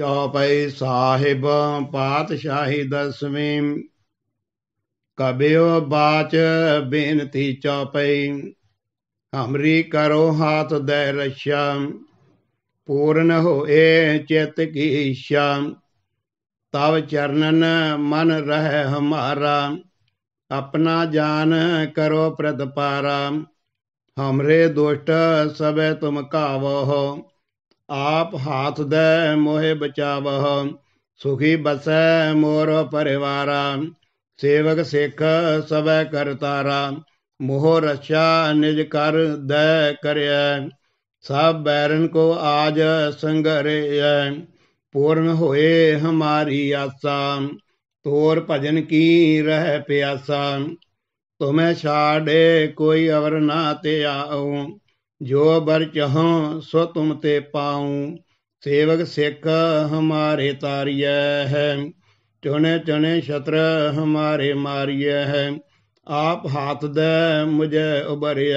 चौपाई साहिब पातशाही दसवीं कबियो बाच बेनती चौपाई हमरी करो हाथ दय रश्या पूर्ण होए चित की ईशा तब चरणन मन रह हमारा अपना जान करो प्रतपारा हमरे दुष्ट सब तुम कावो हो ਆਪ ਹਾਥ ਦੇ ਮੋਹਿ ਬਚਾਵਹ ਸੁਖੀ ਬਸੈ ਮੋਰ ਪਰਿਵਾਰਾ ਸੇਵਕ ਸਿੱਖ ਸਭੈ ਕਰਤਾਰਾ ਮੋਹ ਰਛਾ ਨਿਜ ਕਰ ਦੈ ਕਰਿਐ ਸਭ ਬੈਰਨ ਕੋ ਆਜ ਸੰਗਰੇਐ ਪੂਰਨ ਹੋਏ ਹਮਾਰੀ ਆਸਾ ਤੋਰ ਭਜਨ ਕੀ ਰਹਿ ਪਿਆਸਾ ਤੁਮੇ ਛਾੜੇ ਕੋਈ ਅਵਰ ਨਾ ਤੇ ਆਉ जो बर चह सो तुम ते पाऊं सेवक सिख हमारे तारिय है चुने चुने शत्र हमारे मारिय है आप हाथ दे मुझे उबरिय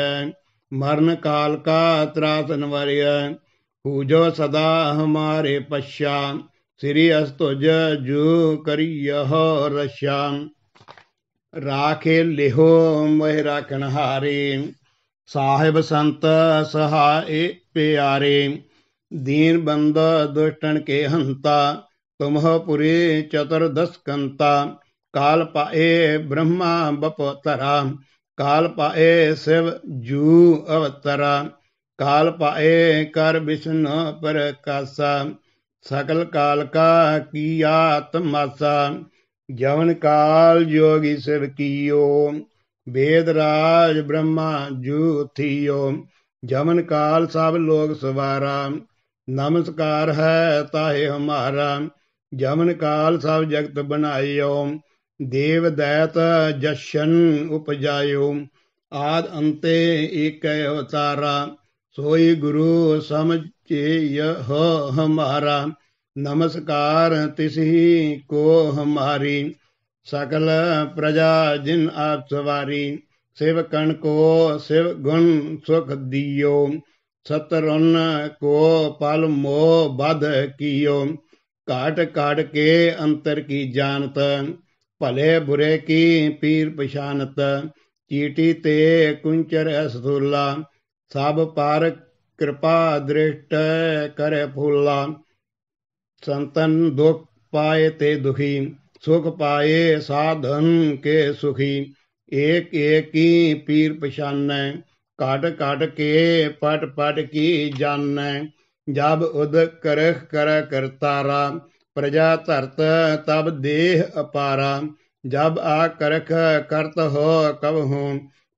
मरण काल का त्रास नवरिय पूजो सदा हमारे पश्या श्री अस्तुज जू करिय रश्या राखे लिहो मोह राखण हारी ਸਾਹਿਬ ਸੰਤ ਸਹਾਏ ਪਿਆਰੇ ਦੀਨ ਬੰਦ ਦੁਸ਼ਟਣ ਕੇ ਹੰਤਾ ਤੁਮਹ ਪੁਰੇ ਚਤਰ ਦਸ ਕੰਤਾ ਕਾਲ ਪਾਏ ਬ੍ਰਹਮਾ ਬਪੋ ਤਰਾ ਕਾਲ ਪਾਏ ਸਿਵ ਜੂ ਅਵਤਰਾ ਕਾਲ ਪਾਏ ਕਰ ਬਿਸ਼ਨ ਪ੍ਰਕਾਸ਼ ਸਕਲ ਕਾਲ ਕਾ ਕੀ ਆਤਮਾਸਾ ਜਵਨ ਕਾਲ ਜੋਗੀ ਸਿਵ ਕੀਓ वेदराज ब्रह्मा जूथियो जमन काल सब लोग सवारा नमस्कार है ताहे हमारा जमन काल सब जगत बनायो देव दैत जशन उपजायो आद अंते एक अवतारा सोई गुरु समझे यह हमारा नमस्कार तिस को हमारी सकल प्रजा जिन आप सवारी शिव कण को शिव गुण सुख दियो सतरुन को पल मोह बध कियो काट काट के अंतर की जानत भले बुरे की पीर पशानत चीटी ते कुंचर असुल्ला सब पार कृपा दृष्ट कर फूला संतन दुख पाए ते दुखी सुख पाए साधन के सुखी एक एक की पीर पछान कट काट के पट पट की जान जब उद करख कर करतारा प्रजा तरत तब देह अपारा जब आ करख करत हो कब हूँ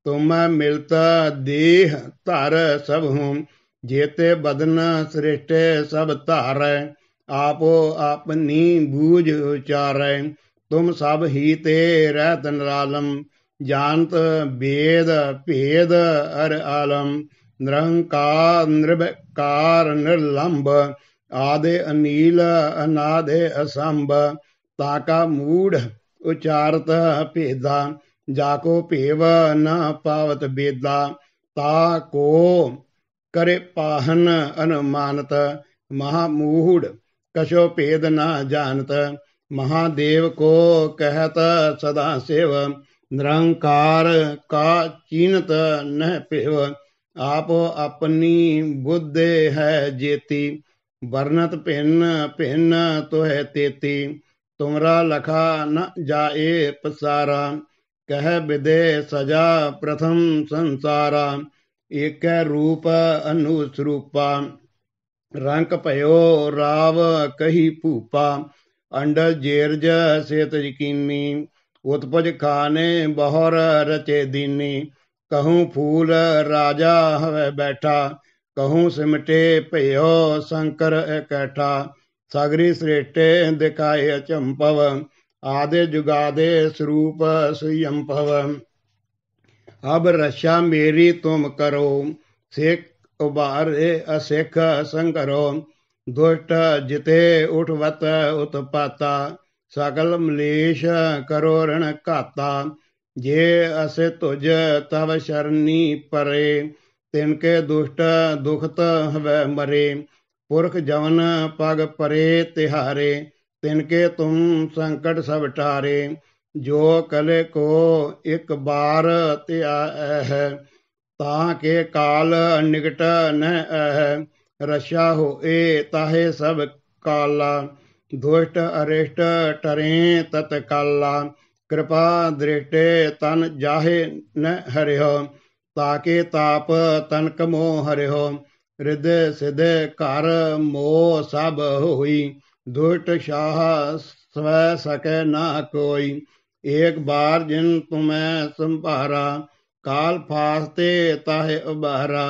तुम मिलता देह तार सब हूं जेते बदन श्रेष्ठ सब तार ਆਪੋ ਆਪਨੀ ਬੂਝ ਉਚਾਰੈ ਤੁਮ ਸਭ ਹੀ ਤੇ ਰਹਿਤ ਨਰਾਲਮ ਜਾਣਤ ਬੇਦ ਭੇਦ ਅਰ ਆਲਮ ਨਿਰੰਕਾਰ ਨਿਰਭਕਾਰ ਨਿਰਲੰਭ ਆਦੇ ਅਨੀਲ ਅਨਾਦੇ ਅਸੰਭ ਤਾਕਾ ਮੂੜ ਉਚਾਰਤ ਭੇਦਾ ਜਾ ਕੋ ਭੇਵ ਨ ਪਾਵਤ ਬੇਦਾ ਤਾ ਕੋ ਕਰੇ ਪਾਹਨ ਅਨਮਾਨਤ ਮਹਾ ਮਹਾਮੂੜ कशो भेद न जानत महादेव को कहत सदा सेव निरंकार का चीनत न पेव आप अपनी बुद्धि है जेती वर्णत भिन्न भिन्न तो है तेती तुमरा लखा न जाए पसारा कह विदे सजा प्रथम संसारा एक रूप अनुस्रूपा रंक पयो राव कही भूपा अंडर जेरज सेत यकीनी उत्पज खाने बहर रचे दीनी कहूँ फूल राजा हवे बैठा कहूँ सिमटे भयो शंकर कैठा सगरी श्रेष्ठे दिखाए चंपव आदे जुगादे स्वरूप सुयंपव अब रक्षा मेरी तुम करो से ਉਭਾਰੇ ਅਸਿਖ ਸੰਕਰੋ ਦੁਸ਼ਟ ਜਿਤੇ ਉਠਵਤ ਉਤਪਾਤਾ ਸਗਲ ਮਲੇਸ਼ ਕਰੋ ਰਣ ਘਾਤਾ ਜੇ ਅਸੇ ਤੁਜ ਤਵ ਸ਼ਰਨੀ ਪਰੇ ਤਿਨ ਕੇ ਦੁਸ਼ਟ ਦੁਖਤ ਹਵੈ ਮਰੇ ਪੁਰਖ ਜਵਨ ਪਗ ਪਰੇ ਤਿਹਾਰੇ ਤਿਨ ਕੇ ਤੁਮ ਸੰਕਟ ਸਭ ਟਾਰੇ ਜੋ ਕਲੇ ਕੋ ਇੱਕ ਬਾਰ ਧਿਆ ਹੈ ताह के काल निकट न अह रशा हो ए ताहे सब काला दुष्ट अरिष्ट टरे तत्काला कृपा दृष्टे तन जाहे न हरि हो ताके ताप तन कमो हरि हो हृदय सिद्ध कार मो सब हुई दुष्ट शाह स्व सके न कोई एक बार जिन तुम्हें संभारा ਕਾਲ ਤੇ ਤਾਹ ਉਬਾਰਾ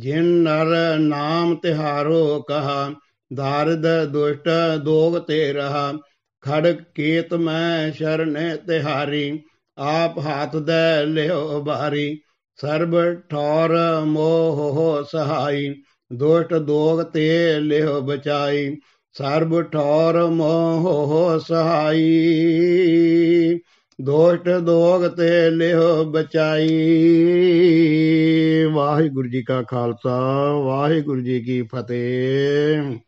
ਜਿਨ ਨਰ ਨਾਮ ਤਿਹਾਰੋ ਕਹਾ ਦਾਰਦ ਦੁਸ਼ਟ ਦੋਗ ਤੇ ਰਹਾ ਖੜ ਕੀਤ ਮੈਂ ਸ਼ਰਨੇ ਤਿਹਾਰੀ ਆਪ ਹੱਥ ਦੇ ਲਿਓ ਬਾਰੀ ਸਰਬ ਠੌਰ ਮੋਹ ਸਹਾਈ ਦੁਸ਼ਟ ਦੋਗ ਤੇ ਲਿਓ ਬਚਾਈ ਸਰਬ ਠੌਰ ਮੋਹ ਸਹਾਈ ਦੋਸ਼ਟ ਦੋਗ ਤੇ ਲਿਓ ਬਚਾਈ ਵਾਹਿਗੁਰੂ ਜੀ ਕਾ ਖਾਲਸਾ ਵਾਹਿਗੁਰੂ ਜੀ ਕੀ ਫਤਿਹ